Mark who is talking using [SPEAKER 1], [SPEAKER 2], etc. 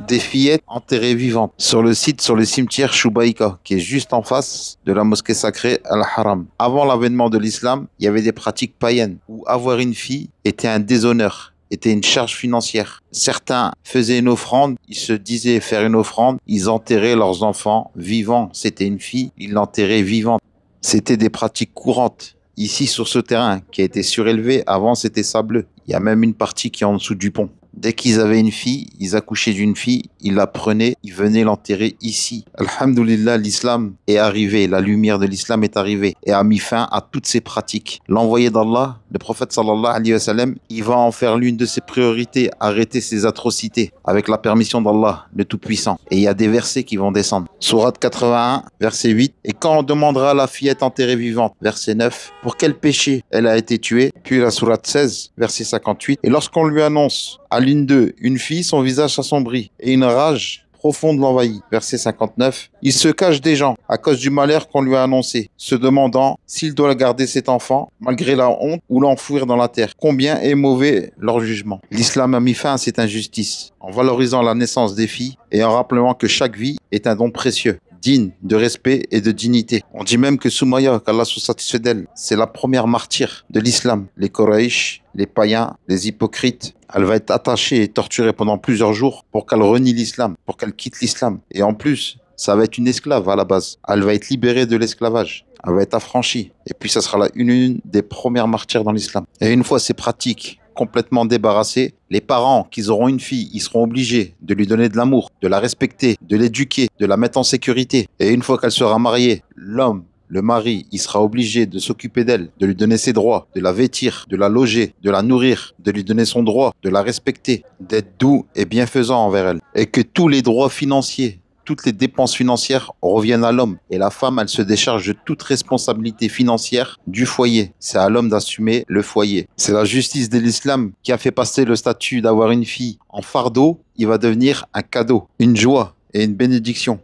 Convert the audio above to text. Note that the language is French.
[SPEAKER 1] des fillettes enterrées vivantes sur le site, sur le cimetière Choubaïka, qui est juste en face de la mosquée sacrée Al-Haram. Avant l'avènement de l'islam, il y avait des pratiques païennes où avoir une fille était un déshonneur était une charge financière. Certains faisaient une offrande, ils se disaient faire une offrande, ils enterraient leurs enfants vivants. C'était une fille, ils l'enterraient vivante. C'était des pratiques courantes. Ici, sur ce terrain qui a été surélevé, avant c'était sableux. Il y a même une partie qui est en dessous du pont. Dès qu'ils avaient une fille, ils accouchaient d'une fille, ils la prenaient, ils venaient l'enterrer ici. Alhamdulillah, l'islam est arrivé, la lumière de l'islam est arrivée et a mis fin à toutes ces pratiques. L'envoyé d'Allah, le prophète sallallahu alayhi wa sallam, il va en faire l'une de ses priorités, arrêter ces atrocités avec la permission d'Allah, le Tout-Puissant. Et il y a des versets qui vont descendre. Sourate 81, verset 8. Et quand on demandera à la fillette enterrée vivante, verset 9, pour quel péché elle a été tuée, puis la sourate 16, verset 58. Et lorsqu'on lui annonce à ligne 2, une fille, son visage s'assombrit et une rage profonde l'envahit. Verset 59. Il se cache des gens à cause du malheur qu'on lui a annoncé, se demandant s'il doit garder cet enfant malgré la honte ou l'enfouir dans la terre. Combien est mauvais leur jugement. L'islam a mis fin à cette injustice en valorisant la naissance des filles et en rappelant que chaque vie est un don précieux digne de respect et de dignité. On dit même que Soumaya, qu'Allah soit satisfait d'elle, c'est la première martyre de l'islam. Les Koraïches, les païens, les hypocrites, elle va être attachée et torturée pendant plusieurs jours pour qu'elle renie l'islam, pour qu'elle quitte l'islam. Et en plus, ça va être une esclave à la base. Elle va être libérée de l'esclavage. Elle va être affranchie. Et puis, ça sera la une, une des premières martyrs dans l'islam. Et une fois ces pratiques complètement débarrassés. Les parents qu'ils auront une fille, ils seront obligés de lui donner de l'amour, de la respecter, de l'éduquer, de la mettre en sécurité. Et une fois qu'elle sera mariée, l'homme, le mari, il sera obligé de s'occuper d'elle, de lui donner ses droits, de la vêtir, de la loger, de la nourrir, de lui donner son droit, de la respecter, d'être doux et bienfaisant envers elle. Et que tous les droits financiers, toutes les dépenses financières reviennent à l'homme et la femme, elle se décharge de toute responsabilité financière du foyer. C'est à l'homme d'assumer le foyer. C'est la justice de l'islam qui a fait passer le statut d'avoir une fille en fardeau, il va devenir un cadeau, une joie et une bénédiction.